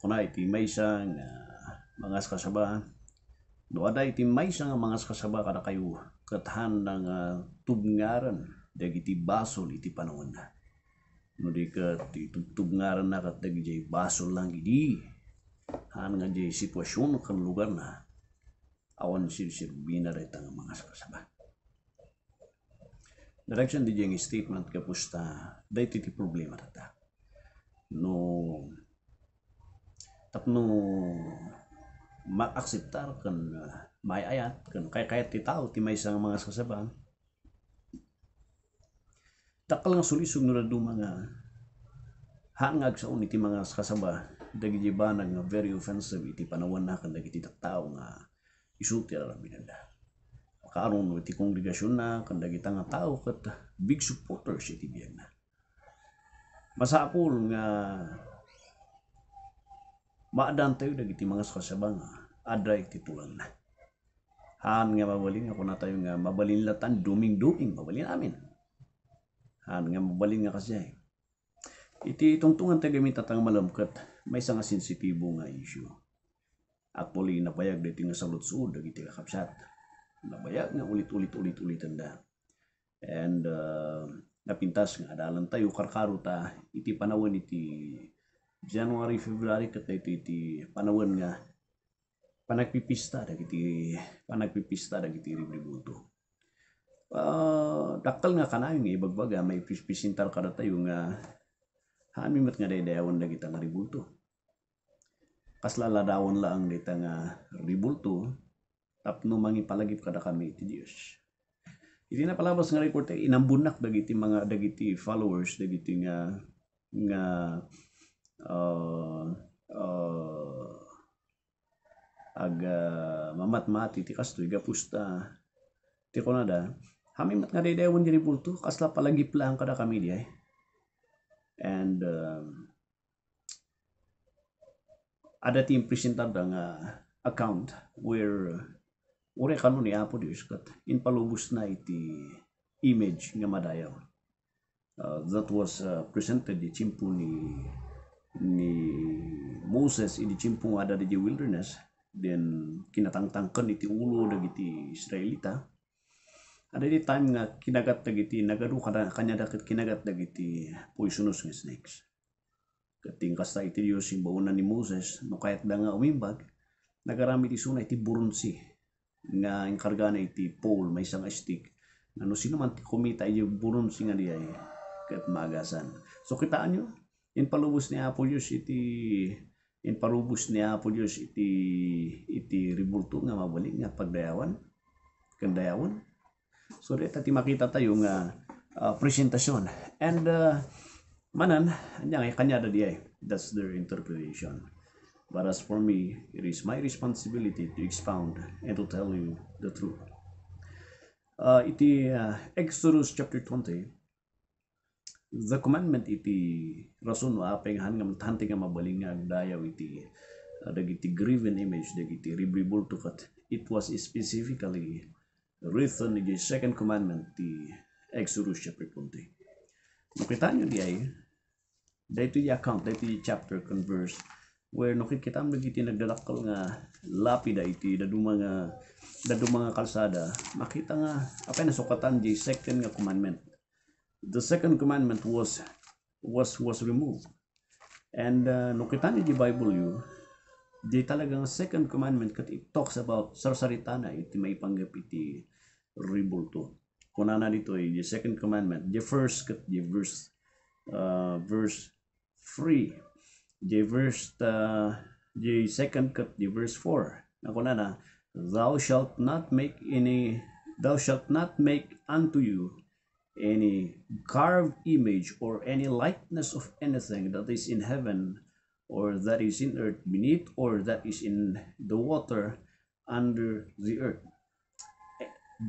Kunay ti maysa nga mga kasaba Doaday ti maysa nga mga kasaba kada kayo kathan ng uh, tubngaran dagiti basol iti panahon na. No di ka ti tubngaran na kat dagiti basol lang gidi. Han nga di sitwasyon kan lugar na awan sirsirbina rin ang mga kasaba. Direction di jeng statement kapusta day titi problema rata. No tapno mag-akseptar kan ah, may ayat kan kay kayat ti tao ti may isang mga sasaban takal nga sulisog no do mga hangag sa uni mga kasaba dagiti banag nga very offensive iti panawan na kan dagiti tao nga isuti ra binanda karon no iti kongregasyon na kan dagiti nga tao ket big supporters iti biyan na masapul nga Maadan tayo dagiti mga sakasabang ah. adra iti tulang na. Han nga mabalin ako na tayo nga mabalin latan duming-duming mabalin amin. Han nga mabalin nga kasi eh. Iti itungtungan tayo gamit tatang malamkat may isang sensitibo nga issue. Actually napayag dito nga salutsud dagiti kakapsat. Nabayag nga ulit-ulit-ulit-ulitan And uh, napintas nga adalan tayo karkaruta ah. iti panawin iti Januari Februari ket iti ti panawen eh, nga pipista dagiti ribu ribu tuh Uh, nggak nga kanayon nga ibagbaga may pispisintar kada tayo nga hamimat nga daydayawan dagiti nga ributo. Kaslaladawan ang dita nga ribulto tapno mangipalagip kada kami itu Dios. Iti na palabas nga report eh, inambunak dagiti mga dagiti followers dagiti nga nga uh, eh, uh, eh, aga mamat mati ti kas tuiga pusta ti konada kami mat nga dedewan jadi pultu kas lapalagi pelang kada kami dia eh. and uh, ada tim presentar uh, account where ure kanu ni apo Dios kat in palubus na iti image nga madayaw uh, that was uh, presented di chimpo ni ni Moses ini cimpung ada di wilderness dan kinatangtangkan iti ulo dagiti Israelita ada di time nga kinagat dagiti nagadu kada kanya daket kinagat dagiti poisonous nga snakes kating kasta iti Dios imbaunan ni Moses no kayat da nga umimbag nagarami ti sunay ti burunsi nga inkarga na iti pole may isang stick ano sino man ti kumita iti burunsi nga diay kat magasan so kitaan nyo in palubos ni Apo Diyos iti in palubos ni Apo Diyos iti iti ribulto nga mabalik nga pagdayawan kandayawan so dito ti makita tayo nga uh, presentasyon and uh, manan anya nga eh, kanya da diay ay that's their interpretation but as for me it is my responsibility to expound and to tell you the truth uh, iti uh, Exodus chapter 20 the commandment iti rason no apenghan nga matante nga mabaling nga agdayaw iti uh, dagiti graven image dagiti ribibulto kat it was specifically written in the second commandment ti Exodus chapter 20. Nakita nyo di ay dito yung account, dito yung chapter converse where nakikita mo iti nagdalakal nga lapida iti daduma nga daduma nga kalsada makita nga apay nasukatan di second nga commandment the second commandment was was was removed. And uh, nung kita niyo di Bible yun, di talagang second commandment kat it talks about sarsarita na iti may panggap iti ribulto. Kuna na dito eh, the second commandment, the first kat the verse uh, verse 3, the verse uh, the second kat the verse 4. Na kuna na, thou shalt not make any thou shalt not make unto you any carved image or any likeness of anything that is in heaven or that is in earth beneath or that is in the water under the earth.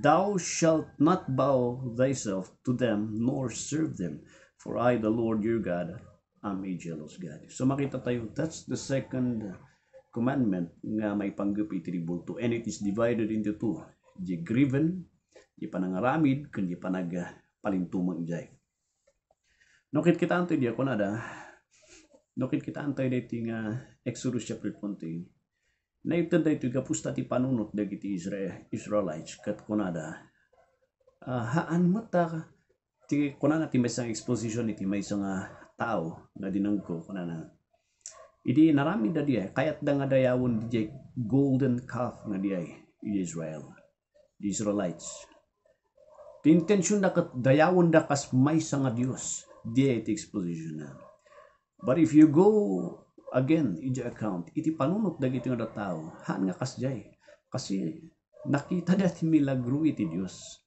Thou shalt not bow thyself to them nor serve them, for I, the Lord your God, am a jealous God. So makita tayo, that's the second commandment nga may panggapi tinibulto. And it is divided into two. Di griven, di panangaramid, kundi panag palintuman jay. Nukit kita antoy di ako nada, nukit kita antoy dito nga Exodus chapter 20, na ito dito kapusta ti panunot dagiti Israel, Israelites kat kunada, uh, ah, haan mata ti kunana ti may isang exposition iti may isang uh, tao nga dinangko kunana Idi narami da diya, kayat da nga dayawon di golden calf nga diya, Israel, the Israelites. Tintensyon na kat dayawon na kas may sa nga Dios di iti exposition na. But if you go again in your account, iti panunot dagiti nga tao, han nga kasjay. Kasi nakita da ti milagro iti Dios.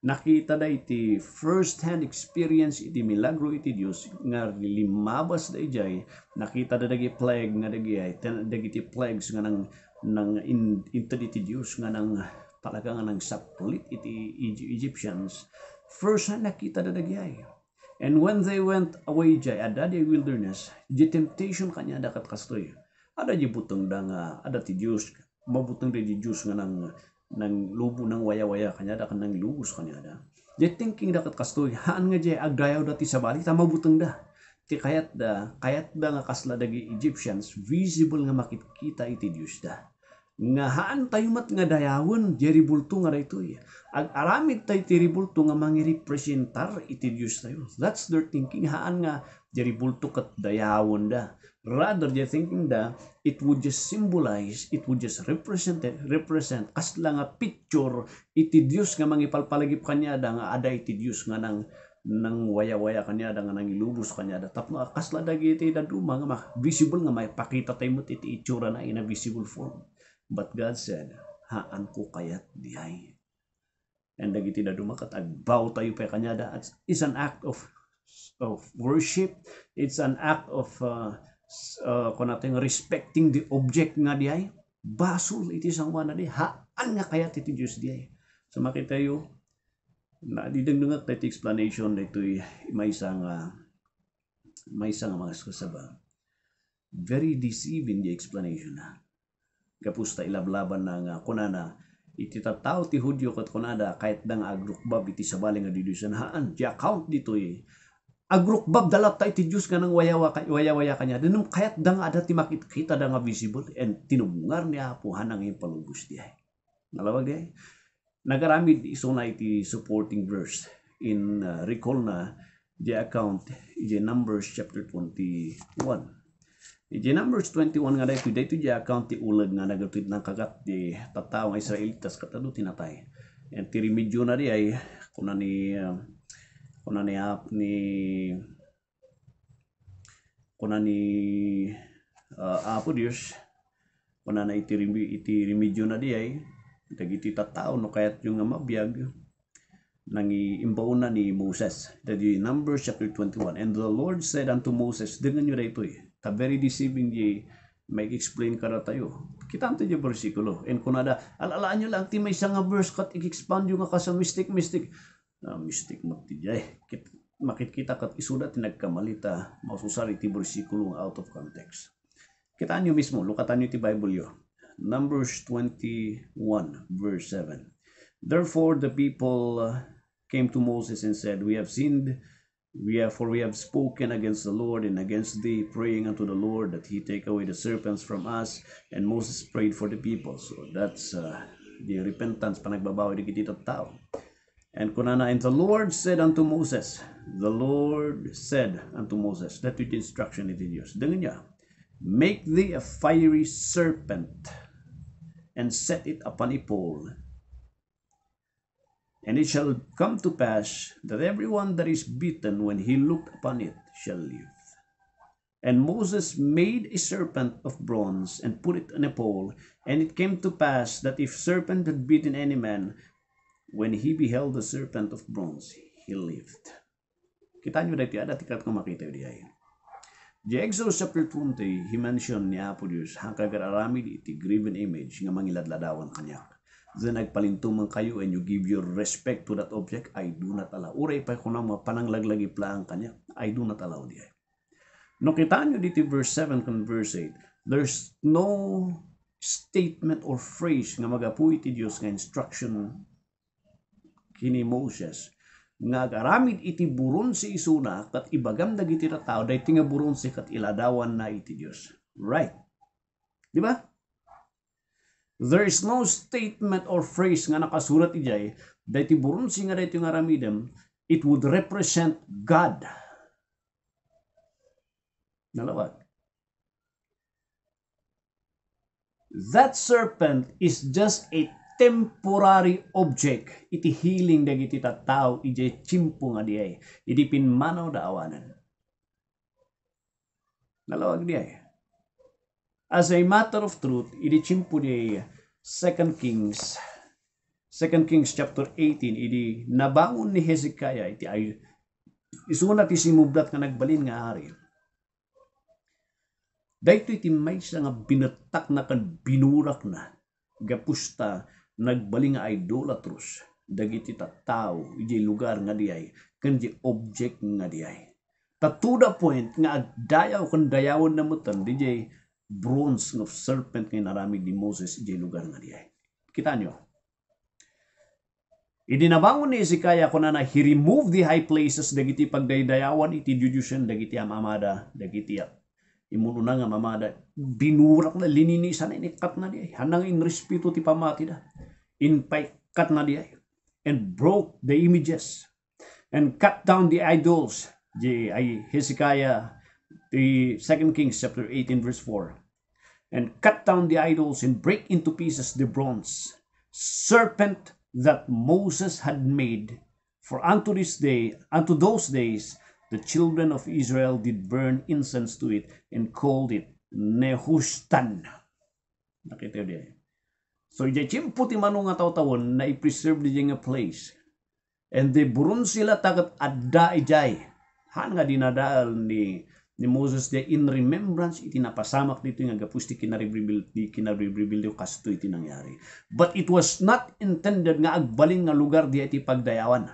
Nakita da iti first-hand experience iti milagro iti Dios nga limabas da ijay, nakita da dagi plague nga dagi dagiti plagues nga nang nang in, in, in, in, in, talaga nga ng saplit iti Egyptians, first na nakita dadagyay. And when they went away jay, adadi wilderness, di temptation kanya dakat kastoy. Ada di butong da nga, ada ti Diyos, mabutong di Diyos nga nang, ng lubo ng waya-waya, kanya da kanang lubos kanya da. Di thinking dakat kastoy, haan nga jay, agdayaw dati sa balik, tamabutong da. Ti kayat da, kayat da nga kasla dagi Egyptians, visible nga makikita iti Diyos da nga haan tayo mat nga dayawon jeri bulto nga dayto ag aramid tay tiri bulto nga mangirepresentar iti Dios tayo that's their thinking haan nga jeri bulto kat dayawon da rather they're thinking da it would just symbolize it would just represent represent kasla nga picture iti Dios nga mangipalpalagip kanya da nga ada iti Dios nga nang nang waya-waya kanya da nga nang ilubos kanya da tapno kasla da dagiti da duma nga visible nga may pakita tayo mo iti itsura na in a visible form But God said, haan ko kayat dihay. And dagiti na dumakat, agbaw tayo pa kanyada. It's an act of of worship. It's an act of uh, uh, respecting the object nga diay. Basol iti sangwana di. Haan nga kayat iti Diyos diay. So makita yo, na didagdungak na iti explanation na ito'y may isang uh, may isang mga skasaba. Very deceiving the explanation na gapusta ilablaban na nga kunana iti tattao ti hudyo kat kunada kahit dang agrukbab iti sabali nga didoy sanhaan ti account ditoy eh. agrukbab dalat ta iti Diyos nga nang wayawa, wayawaya kanya dinum kayat dang ada ti makikita da nga visible and tinubungar ni Apuhan ang impalubos diya nalawag diya nagaramid iso na iti supporting verse in uh, recall na the account in Numbers chapter 21 Iti Numbers 21 nga dahil, kuday ito dya account ti ulag nga nagatwit ng kagat di tatao nga Israelitas katado tinatay. And ti remedyo na di ay kuna ni uh, kuna ni hap ni kuna ni uh, Apo Dios kuna na iti, iti remedyo na di ay dagiti tatao no kayat yung nga mabiyag nang na ni Moses. That Numbers chapter 21. And the Lord said unto Moses, Dengan nyo na ito eh very deceiving ye, may explain ka na tayo. Kita ang tayo versikulo. And kunada, alalaan nyo lang, ti may isang nga verse kat i-expand yung nga sa mystic-mystic. Uh, mystic ah, matijay. Eh. Makikita kat isuda tinagkamalita, maususari ti versikulo out of context. Kitaan nyo mismo, lukatan nyo ti Bible yo Numbers 21 verse 7. Therefore the people ah, came to Moses and said, We have sinned We have, for we have spoken against the Lord and against thee, praying unto the Lord that he take away the serpents from us. And Moses prayed for the people. So that's uh, the repentance panagbabawi ni kita tao. And kunana, and the Lord said unto Moses, the Lord said unto Moses, that with instruction it is yours. Dengan niya, make thee a fiery serpent and set it upon a pole and it shall come to pass that every one that is bitten when he looked upon it shall live. And Moses made a serpent of bronze and put it on a pole. And it came to pass that if serpent had bitten any man, when he beheld the serpent of bronze, he lived. Kita nyo dati ada tikat ko makita yun diya. Di Exodus chapter 20, he mentioned ni Apo Diyos, hangkagar aramid iti graven image mga mangiladladawan kanyak. then nagpalintuman kayo and you give your respect to that object, I do not allow. Uray pa ko na mapananglaglagi plaan kanya, I do not allow diay No, kita nyo dito verse 7 and verse 8, there's no statement or phrase nga magapuy ti Dios nga instruction kini Moses nga garamid iti buron si isuna kat ibagam dagiti tao dayti nga buron si kat iladawan na iti Dios. Right. Di ba? There is no statement or phrase nga nakasurat ijay dahil tiburon si nga dito nga ramidem, it would represent God. Nalawag. That serpent is just a temporary object iti healing dagiti tattao ijay chimpo nga diay iti pinmanaw da awanan nalawag diay As a matter of truth, ilichim po ni 2 Kings, 2 Kings chapter 18, idi nabangon ni Hezekiah, iti ay, isunat iti mublat nga nagbalin nga hari. Dahito iti may nga binatak na kan binurak na, gapusta, nagbaling nga idolatrus, dagiti tattao, iti lugar nga diay, ken kanji object nga diay. Tatuda point nga agdayaw kan dayawon na mutan, DJ, bronze of serpent ni naramig ni Moses di lugar nga diya. Kita nyo. Idinabangon ni Ezekiah ko na he removed the high places dagiti pagdaydayawan iti judician dagiti amamada dagiti imuno na nga mamada binurak na lininisan na inikat na diya hanang inrespeto ti pamati da In inpaikat na diya and broke the images and cut down the idols di ay Hezekiah the 2 Kings chapter 18 verse 4 and cut down the idols and break into pieces the bronze serpent that Moses had made. For unto this day, unto those days, the children of Israel did burn incense to it and called it Nehushtan. Nakita dia. So, jay chimputi manong nga tawtawon na i-preserve niya nga place. And they burun sila tagat adda ijay. Han nga dinadaal ni ni Moses de in remembrance iti napasamak dito nga gapos ti kinaribribil ti kinaribribil dio kasto iti nangyari but it was not intended nga agbaling nga lugar di iti pagdayawan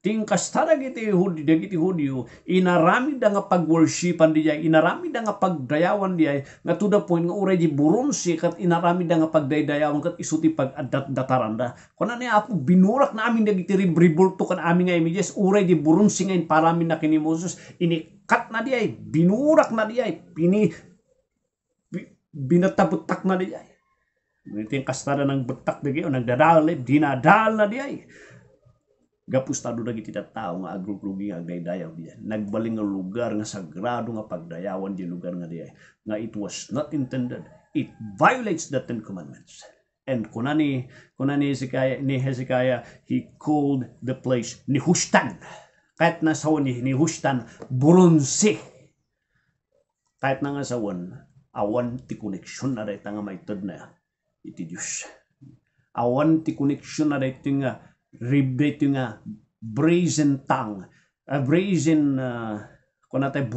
ting kastarag iti hudi dagiti hudyo inarami da nga pagworshipan di inarami da nga pagdayawan di nga to the point nga already si kat inarami da nga pagdaydayawan kat isuti pag pagadat dataranda kuno ni apo binurak na amin dagiti ribribulto kan amin nga images already burunsi nga in paramin na kini Moses ini kat na diay, binurak na diay, pini binatabutak na diay. Ito yung kastada ng butak na gayon, nagdadal, dinadal na diay. Gapustado na kita tao nga agrugrugi nga daydayaw diya. Nagbaling nga lugar nga sagrado nga pagdayawan di lugar nga diya. Nga it was not intended. It violates the Ten Commandments. And kunani, kunani Hezekiah, ni Hezekiah, he called the place Nihustan. Nihustan. Kahit na sa ni hinihushtan, burunsi. Kahit na nga sa wan, awan ti connection na rin nga maitod na iti Diyos. Awan ti connection na rin ito nga, ribe nga, brazen tongue, a brazen, uh, kung natin,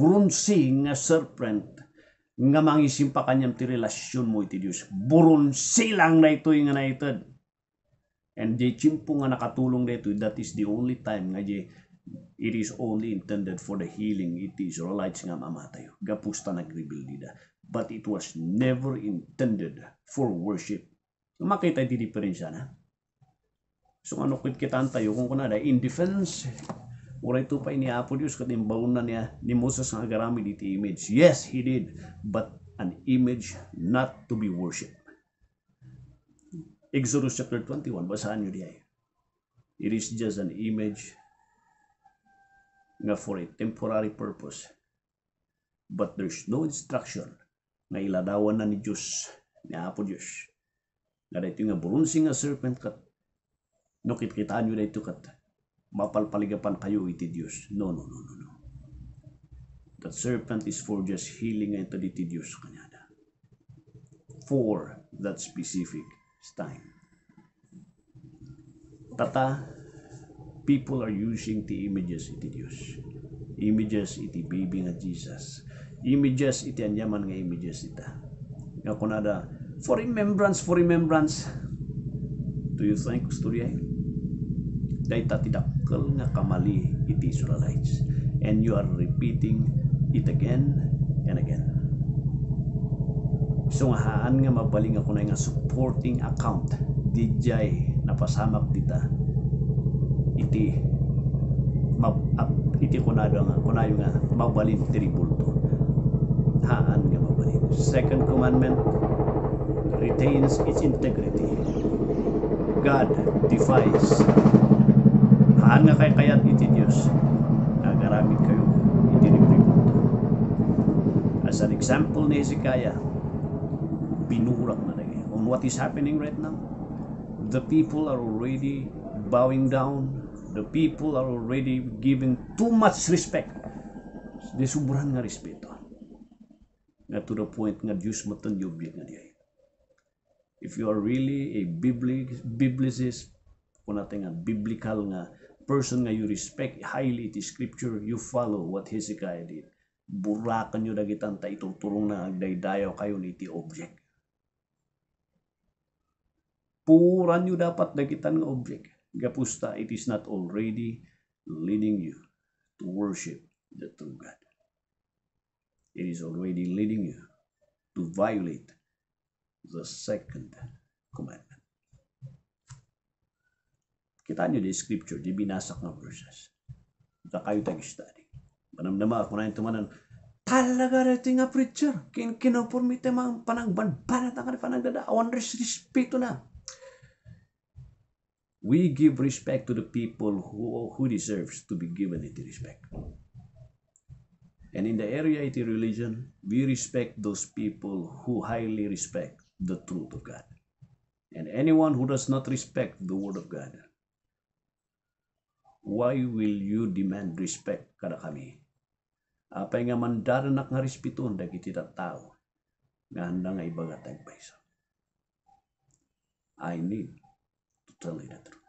nga serpent, nga mangisim pa kanyang ti relasyon mo iti Diyos. Burunsi lang na ito nga na ito. And di chimpo nga nakatulong dito, that is the only time nga di It is only intended for the healing it is Israelites nga mamatayo. Gapusta nag-rebuild nagrebildida. But it was never intended for worship. Makita iti diferensya na. So ano kit kitaan tayo kung kunada in defense Uray to pa ini Apo Dios katimbaon na niya ni Moses nga agarami diti image. Yes, he did. But an image not to be worshipped. Exodus chapter 21, basahan nyo diya. It is just an image nga for a temporary purpose. But there's no instruction na iladawan na ni Diyos, ni Apo Diyos. Nga dito nga burunsing nga serpent kat, no kitkitaan nyo dito kat, mapalpaligapan kayo iti Diyos. No, no, no, no, no. That serpent is for just healing ito iti Diyos kanya For that specific time. Tata, people are using the images iti Dios. Images iti baby nga Jesus. Images iti anyaman nga images ita. Nga kunada, for remembrance, for remembrance. Do you think, Sturiay? Dahil tatidakkel nga kamali iti Israelites. And you are repeating it again and again. So nga haan nga mabaling ako na nga supporting account dijay napasamak dita iti mab, ap, ah, iti kunado nga kunayo nga mabalin ti ribulto haan nga mabalin second commandment retains its integrity God defies haan nga kay kayat iti Dios nagaramit kayo iti ribulto as an example ni Hezekiah binurak na nagay on what is happening right now the people are already bowing down The people are already giving too much respect. Di sobrang nga respeto. Nga to the point nga Diyos matangyubya nga diya. If you are really a biblicist, kung natin nga biblical nga person nga you respect highly the scripture, you follow what Hezekiah did. Burakan nyo dagitan ta ituturong na agdaydayo kayo ni ti object. Puran nyo dapat dagitan nga object. Gapusta, it is not already leading you to worship the true God. It is already leading you to violate the second commandment. Kita niyo di scripture, di binasak ng verses. Kita kayo tag-study. Manamnama, kunayin tumanan, talaga rin nga preacher, kin kinopormite mga panagban, panatang ka na panagdada, awan respeto na. We give respect to the people who, who deserves to be given it respect. And in the area 80 religion, we respect those people who highly respect the truth of God. And anyone who does not respect the word of God, why will you demand respect kada kami? Apa nga man daranak nga respeton dagiti tattao nga handa nga ibagatag paisa. I need Totally done